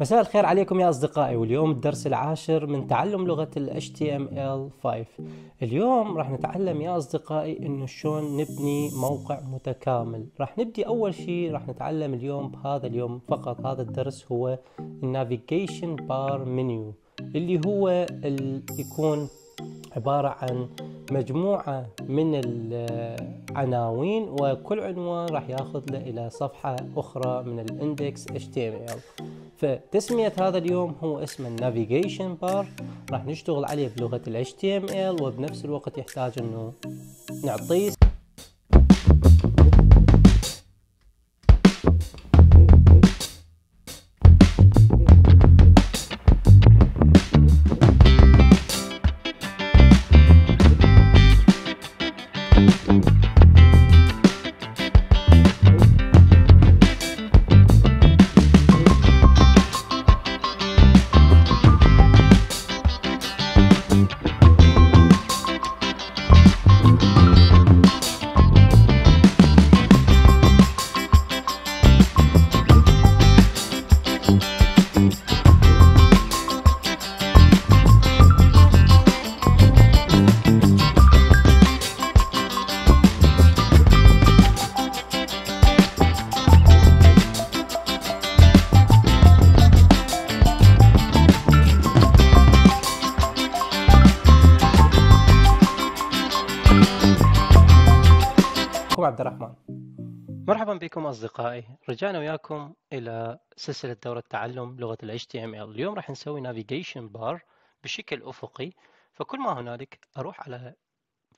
مساء الخير عليكم يا أصدقائي واليوم الدرس العاشر من تعلم لغة ال HTML5 اليوم راح نتعلم يا أصدقائي إنه شلون نبني موقع متكامل راح نبدي أول شيء راح نتعلم اليوم بهذا اليوم فقط هذا الدرس هو Navigation Bar Menu اللي هو اللي يكون عبارة عن مجموعة من العناوين وكل عنوان راح ياخذ له إلى صفحة أخرى من الاندكس HTML فتسمية هذا اليوم هو اسم النافيجيشن بار راح نشتغل عليه بلغة ال HTML وبنفس الوقت يحتاج انه نعطيه مرحبا بكم أصدقائي رجعنا وياكم إلى سلسلة دورة تعلم لغة ال HTML اليوم راح نسوي نافيجيشن بار بشكل أفقي فكل ما هنالك أروح على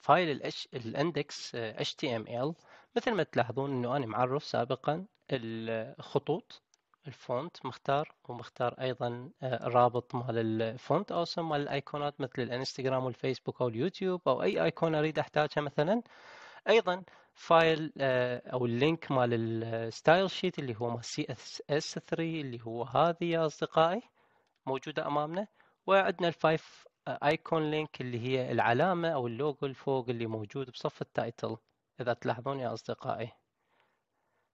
فايل الاندكس HTML مثل ما تلاحظون أنه أنا معرف سابقا الخطوط الفونت مختار ومختار أيضا آه، الرابط مال الفونت أو مال الأيقونات مثل الانستغرام والفيسبوك أو اليوتيوب أو أي أيقونة أريد أحتاجها مثلا أيضا فايل آه، او اللينك مال الستايل شيت اللي هو مال سي اس اس 3 اللي هو هذه يا اصدقائي موجوده امامنا وعندنا الفايف ايكون لينك اللي هي العلامه او اللوجو الفوق اللي موجود بصف التايتل اذا تلاحظون يا اصدقائي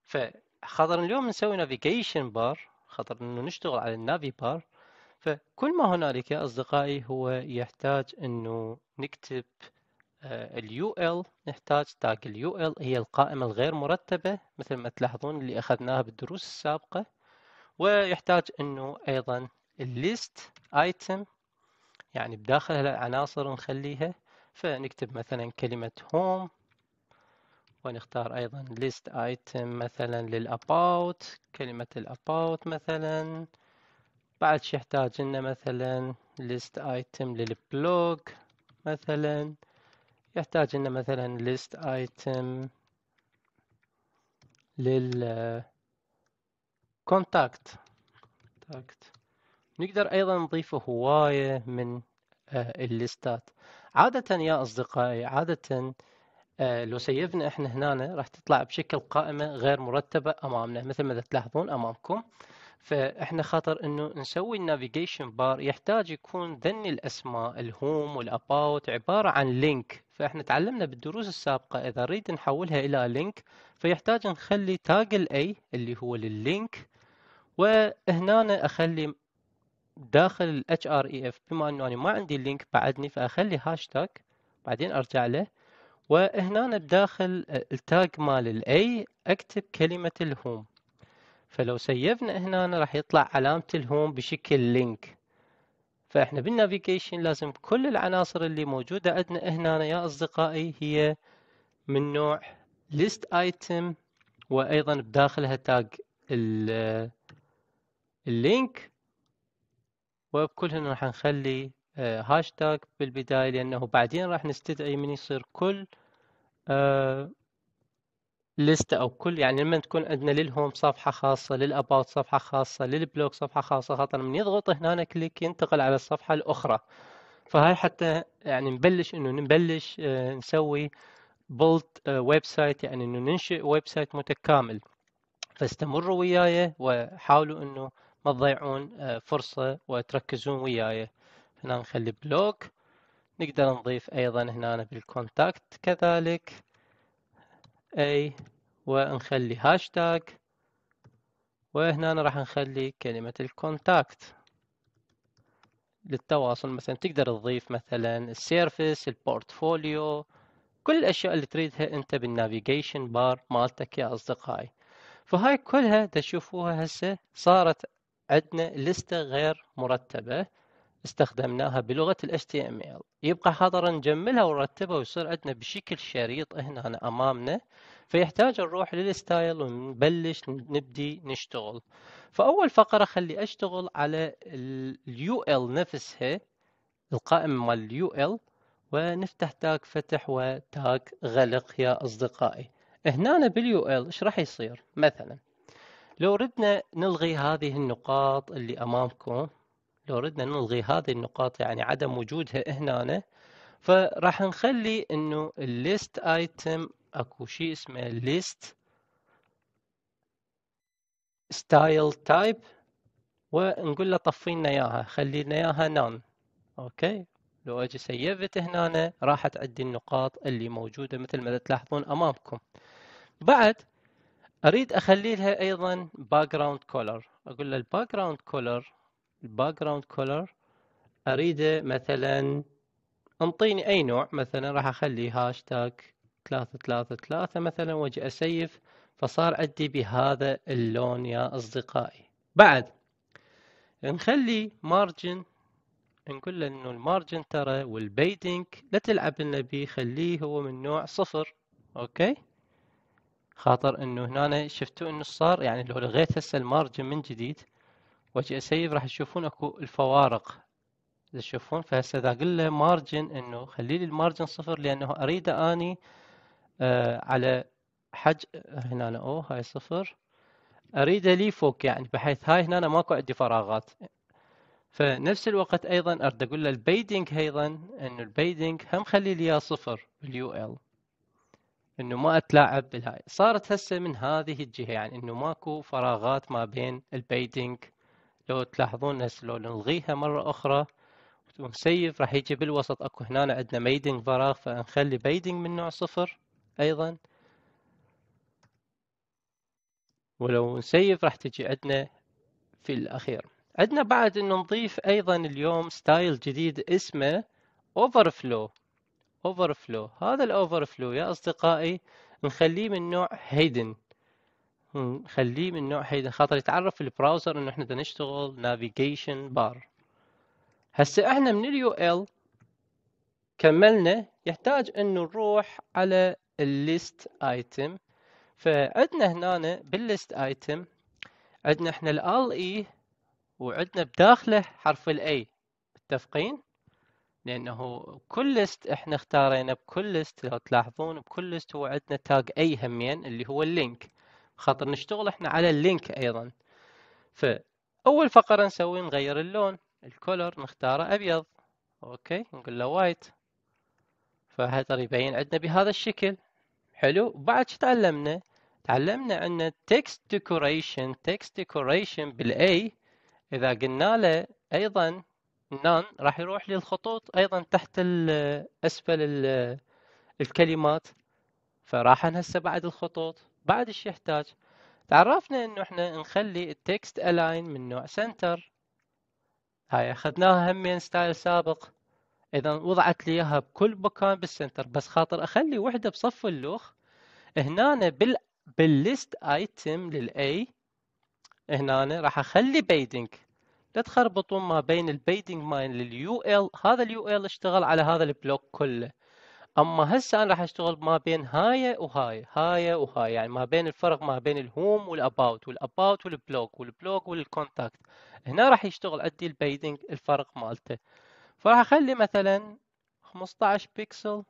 فخاطر اليوم نسوي نافيجيشن بار خاطر انه نشتغل على النافي بار فكل ما هنالك يا اصدقائي هو يحتاج انه نكتب آه، ال UL نحتاج تاج ال UL هي القائمة الغير مرتبة مثل ما تلاحظون اللي أخذناها بالدروس السابقة ويحتاج أنه أيضا الليست ايتم يعني بداخل العناصر نخليها فنكتب مثلا كلمة هوم ونختار أيضا list item مثلا للأباوت كلمة الأباوت مثلا بعد شي يحتاج لنا مثلا list item للبلوج مثلا يحتاج لنا مثلا list item لل contact نقدر أيضا نضيف هواية من آه، الليستات عادة يا أصدقائي عادة آه، لو سيفنا احنا هنا راح تطلع بشكل قائمة غير مرتبة أمامنا مثل ما تلاحظون أمامكم فاحنا خاطر انه نسوي النافيجيشن بار يحتاج يكون ذن الاسماء الهوم والاباوت عباره عن لينك فإحنا تعلمنا بالدروس السابقة إذا نريد نحولها إلى لينك فيحتاج نخلي تاج الـ A اللي هو لللينك وهنا أخلي داخل الـ HREF بما أنه أنا ما عندي لينك بعدني فأخلي هاشتاج بعدين أرجع له وهنا بداخل التاج مال الـ A أكتب كلمة الهوم فلو سيفنا هنا راح يطلع علامة الهوم بشكل لينك فاحنا بالنافيجيشن لازم كل العناصر اللي موجودة عندنا هنا يا أصدقائي هي من نوع list item وأيضا بداخلها تاج اللينك وبكلهن راح نخلي هاشتاج آه، بالبداية لأنه بعدين راح نستدعي من يصير كل آه، ليست او كل يعني لما تكون عندنا للهوم صفحه خاصه للاباوت صفحه خاصه للبلوك صفحه خاصه خاطر من يضغط هنا كليك ينتقل على الصفحه الاخرى فهاي حتى يعني نبلش انه نبلش آه، نسوي بولت ويب سايت يعني انه ننشئ ويب سايت متكامل فاستمروا وياي وحاولوا انه ما تضيعون آه، فرصه وتركزون وياي هنا نخلي بلوك نقدر نضيف ايضا هنا بالكونتاكت كذلك اي ونخلي هاشتاج وهنا راح نخلي كلمة الكونتاكت للتواصل مثلا تقدر تضيف مثلا السيرفيس البورتفوليو كل الاشياء اللي تريدها انت بالنافيجيشن بار مالتك يا اصدقائي فهاي كلها تشوفوها هسه صارت عندنا لستة غير مرتبة استخدمناها بلغة ال HTML يبقى حاضر نجملها ونرتبها ويصير عندنا بشكل شريط هنا أمامنا فيحتاج نروح للستايل ونبلش نبدي نشتغل فأول فقرة خلي أشتغل على ال UL نفسها القائمة مال ال UL ونفتح تاج فتح وتاج غلق يا أصدقائي هنا بال UL ايش راح يصير مثلا لو ردنا نلغي هذه النقاط اللي أمامكم لو ردنا نلغي هذه النقاط يعني عدم وجودها هنا فراح نخلي انه الليست ايتم اكو شيء اسمه ليست ستايل تايب ونقول له طفي لنا اياها خلي لنا اياها نون اوكي لو اجي سيفت هنا راحت عندي النقاط اللي موجوده مثل ما تلاحظون امامكم بعد اريد اخلي لها ايضا باك جراوند كولر اقول له الباك جراوند كولر الباك جراوند كولر اريده مثلا انطيني اي نوع مثلا راح اخلي هاشتاج ثلاثة ثلاثة ثلاثة مثلا واجي اسيف فصار عندي بهذا اللون يا اصدقائي بعد نخلي مارجن نقول له انه المارجن ترى والبيدنج لا تلعب لنا بيه خليه هو من نوع صفر اوكي خاطر انه هنا شفتوا انه صار يعني لو لغيت هسه المارجن من جديد وجه السيب راح تشوفون اكو الفوارق تشوفون فهسه اذا اقول له مارجن انه خلي لي المارجن صفر لانه اريده اني آه على حج هنا أنا او هاي صفر اريده لي فوق يعني بحيث هاي هنا أنا ماكو عندي فراغات فنفس الوقت ايضا اريد اقول له البيدنج ايضا انه البيدنج هم خلي لي اياه صفر باليو ال انه ما اتلاعب بالهاي صارت هسه من هذه الجهه يعني انه ماكو فراغات ما بين البيدنج لو تلاحظون هسه لو نلغيها مرة أخرى ونسيف راح يجي بالوسط اكو هنا عندنا بيدنج فراغ فنخلي بيدنج من نوع صفر أيضا ولو نسيف راح تجي عندنا في الأخير عندنا بعد انه نضيف ايضا اليوم ستايل جديد اسمه اوفرفلو overflow هذا الاوفرفلو يا اصدقائي نخليه من نوع هيدن خلّيه من نوع هادي خاطر يتعرّف في البراوزر إنه إحنا بدنا نشتغل navigation bar. هسّه إحنا من ال كمّلنا يحتاج إنه نروح على الليست item، فعندنا هنا بالليست item عندنا إحنا اي e وعندنا بداخله حرف الاي متّفقين؟ لإنه كل ليست إحنا اختارينا بكل ليست لو تلاحظون بكل ليست هو عندنا tag اي همّين اللي هو اللينك خاطر نشتغل احنا على اللينك ايضا فاول فقره نسوي نغير اللون الكولر نختاره ابيض اوكي نقول له وايت فهذا يبين عندنا بهذا الشكل حلو بعد شو تعلمنا تعلمنا ان text decoration text decoration بالاي اذا قلنا له ايضا نان راح يروح للخطوط ايضا تحت اسفل الكلمات فراح هسه بعد الخطوط بعد ايش يحتاج تعرفنا انه احنا نخلي التكست align من نوع center هاي اخذناها همين ستايل سابق اذا وضعت لي اياها بكل مكان بالسنتر بس خاطر اخلي وحده بصف اللوخ هنا بال بالليست ايتم للاي هنا راح اخلي بيدنج لا تخربطون ما بين البيدنج ماين لليو ال هذا اليو ال اشتغل على هذا البلوك كله اما هسه انا راح اشتغل ما بين هاي وهاي هاي وهاي يعني ما بين الفرق ما بين الهوم والاباوت والاباوت والبلوك والبلوك والكونتاكت هنا راح يشتغل عندي البيدنج الفرق مالته فراح اخلي مثلا 15 بكسل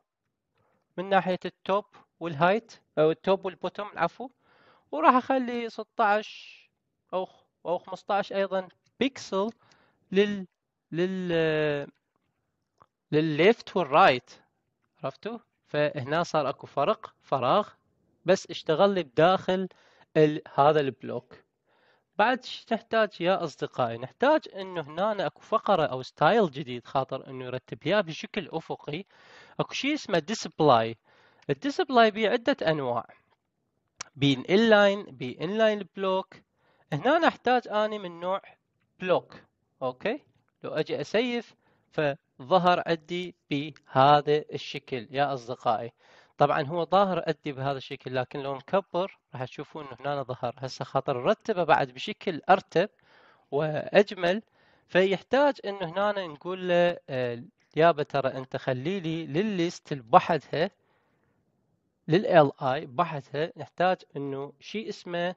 من ناحية التوب والهايت او التوب والبوتوم عفوا وراح اخلي 16 او او 15 ايضا بكسل لل لل للليفت والرايت عرفتوا فهنا صار اكو فرق فراغ بس اشتغل لي بداخل ال... هذا البلوك بعد نحتاج يا اصدقائي نحتاج انه هنا اكو فقره او ستايل جديد خاطر انه يرتب ليها بشكل افقي اكو شيء اسمه ديسبلاي الديسبلاي بيه عده انواع بين لاين بي لاين بلوك هنا نحتاج اني من نوع بلوك اوكي لو اجي اسيف ف ظهر أدي بهذا الشكل يا أصدقائي طبعا هو ظاهر أدي بهذا الشكل لكن لو نكبر راح تشوفون انه هنا ظهر هسه خاطر رتبه بعد بشكل ارتب واجمل فيحتاج انه هنا نقول له آه، يابا ترى انت خلي لي للليست بحدها لل اي بحدها نحتاج انه شيء اسمه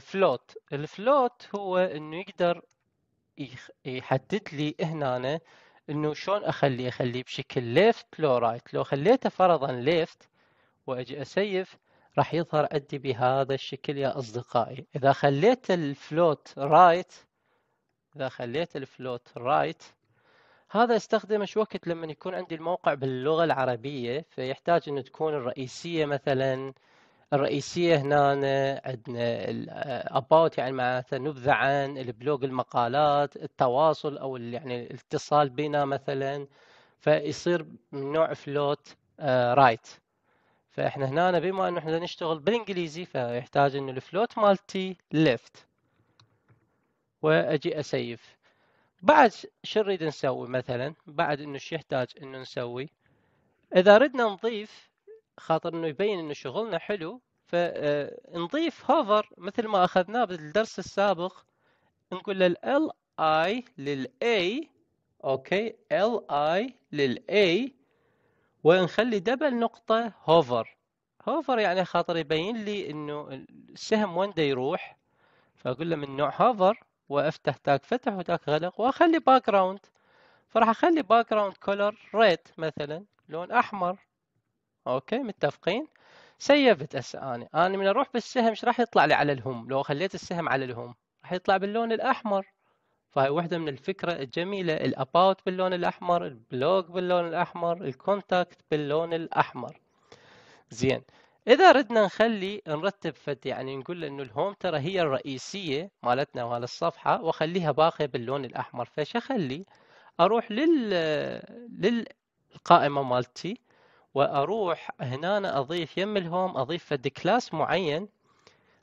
فلوت آه، الفلوت هو انه يقدر يحدد لي هنا انه شلون اخليه اخليه بشكل ليفت لو رايت لو خليته فرضا ليفت واجي اسيف راح يظهر عندي بهذا الشكل يا اصدقائي اذا خليت الفلوت رايت اذا خليت الفلوت رايت هذا استخدمه شو وقت لما يكون عندي الموقع باللغة العربية فيحتاج انه تكون الرئيسية مثلا الرئيسيه هنا عندنا الاباوت يعني معناته نبذه عن البلوج المقالات التواصل او يعني الاتصال بنا مثلا فيصير من نوع فلوت رايت آه، فاحنا هنا بما انه احنا نشتغل بالانجليزي فيحتاج انه الفلوت مالتي ليفت واجي اسيف بعد شو نريد نسوي مثلا بعد انه شو يحتاج انه نسوي اذا ردنا نضيف خاطر انه يبين انه شغلنا حلو فنضيف آه، هوفر مثل ما اخذناه بالدرس السابق نقول ال اي لل A اوكي ال اي لل A ونخلي دبل نقطة هوفر هوفر يعني خاطر يبين لي انه السهم وين دا يروح فاقول له من نوع هوفر وافتح تاك فتح وتاك غلق واخلي باك جراوند فراح اخلي باك جراوند كولر ريد مثلا لون احمر اوكي متفقين سيفت هسه انا انا من اروح بالسهم ايش راح يطلع لي على الهم لو خليت السهم على الهم راح يطلع باللون الاحمر فهي وحده من الفكرة الجميلة الاباوت باللون الاحمر البلوج باللون الاحمر الكونتاكت باللون الاحمر زين اذا ردنا نخلي نرتب فد يعني نقول انه الهوم ترى هي الرئيسية مالتنا مال الصفحة واخليها باقية باللون الاحمر فش اخلي اروح لل للقائمة مالتي واروح هنا أنا اضيف يم الهوم اضيف فد كلاس معين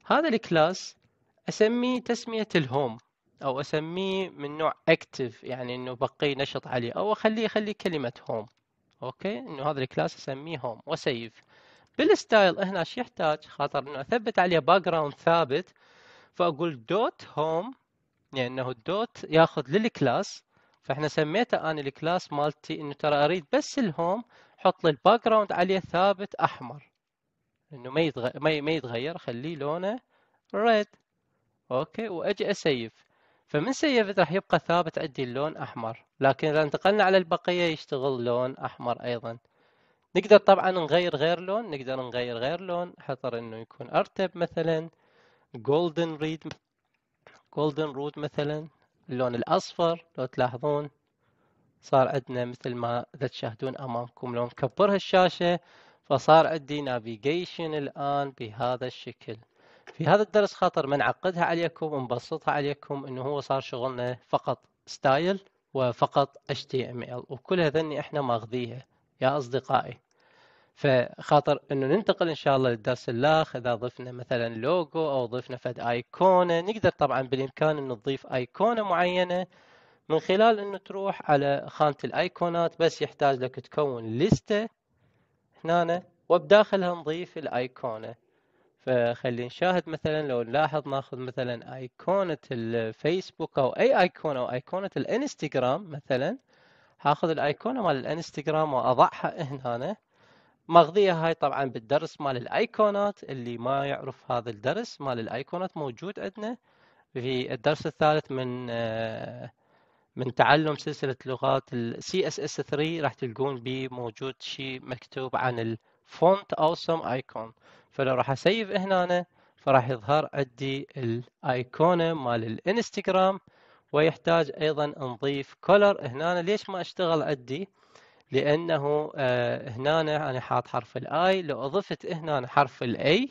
هذا الكلاس اسميه تسمية الهوم او اسميه من نوع اكتف يعني انه بقي نشط عليه او اخليه اخليه كلمة هوم اوكي انه هذا الكلاس اسميه هوم واسيف بالستايل هنا شو يحتاج خاطر انه اثبت عليه باك جراوند ثابت فاقول دوت هوم لانه يعني الدوت ياخذ للكلاس فاحنا سميته انا الكلاس مالتي انه ترى اريد بس الهوم حط لي الباك جراوند عليه ثابت احمر انه ما يتغير ما يتغير خليه لونه ريد اوكي واجي اسيف فمن سيفت راح يبقى ثابت عندي اللون احمر لكن اذا انتقلنا على البقيه يشتغل لون احمر ايضا نقدر طبعا نغير غير لون نقدر نغير غير لون حطر انه يكون ارتب مثلا جولدن ريد جولدن رود مثلا اللون الاصفر لو تلاحظون صار عندنا مثل ما تشاهدون امامكم لو نكبر هالشاشه فصار عندي نافيجيشن الان بهذا الشكل في هذا الدرس خاطر منعقدها عليكم ونبسطها عليكم انه هو صار شغلنا فقط ستايل وفقط HTML وكل هذني احنا ماخذيها يا اصدقائي فخاطر انه ننتقل ان شاء الله للدرس الاخ اذا ضفنا مثلا لوجو او ضفنا فد ايقونه نقدر طبعا بالامكان انه نضيف ايقونه معينه من خلال انه تروح على خانة الايقونات بس يحتاج لك تكون لستة هنا وبداخلها نضيف الايقونة فخلي نشاهد مثلا لو نلاحظ ناخذ مثلا ايقونة الفيسبوك او اي ايقونة او ايقونة الانستغرام مثلا هاخذ الايقونة مال الانستغرام واضعها هنا مغذية هاي طبعا بالدرس مال الايقونات اللي ما يعرف هذا الدرس مال الايقونات موجود عندنا في الدرس الثالث من آه من تعلم سلسلة لغات ال CSS3 راح تلقون بي موجود شيء مكتوب عن الفونت اوسم ايكون فلو راح اسيف هنا أنا فراح يظهر عندي الايقونة مال الانستغرام ويحتاج ايضا نضيف كولر هنا ليش ما اشتغل عندي لانه آه، هنا انا حاط حرف الاي لو اضفت هنا حرف الاي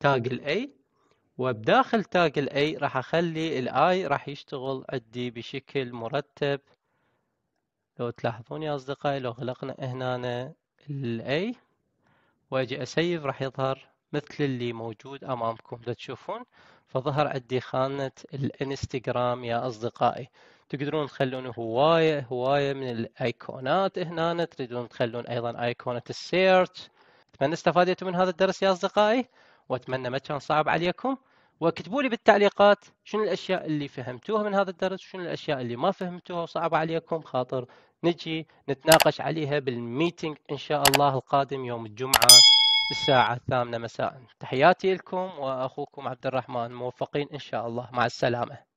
تاج الاي وبداخل تاج الاي راح اخلي الاي راح يشتغل عندي بشكل مرتب لو تلاحظون يا اصدقائي لو غلقنا هنا الاي واجي اسيف راح يظهر مثل اللي موجود امامكم تشوفون فظهر عندي خانة الانستغرام يا اصدقائي تقدرون تخلون هواية هواية من الايقونات هنا تريدون تخلون ايضا ايقونة السيرش اتمنى استفادتوا من هذا الدرس يا اصدقائي واتمنى ما كان صعب عليكم واكتبوا لي بالتعليقات شنو الاشياء اللي فهمتوها من هذا الدرس وشنو الاشياء اللي ما فهمتوها وصعبه عليكم خاطر نجي نتناقش عليها بالميتنج ان شاء الله القادم يوم الجمعه الساعه الثامنه مساء تحياتي لكم واخوكم عبد الرحمن موفقين ان شاء الله مع السلامه